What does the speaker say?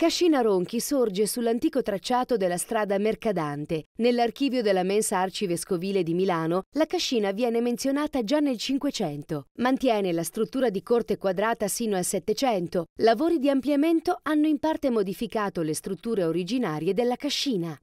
Cascina Ronchi sorge sull'antico tracciato della strada Mercadante. Nell'archivio della mensa arcivescovile di Milano, la cascina viene menzionata già nel Cinquecento. Mantiene la struttura di corte quadrata sino al Settecento. Lavori di ampliamento hanno in parte modificato le strutture originarie della cascina.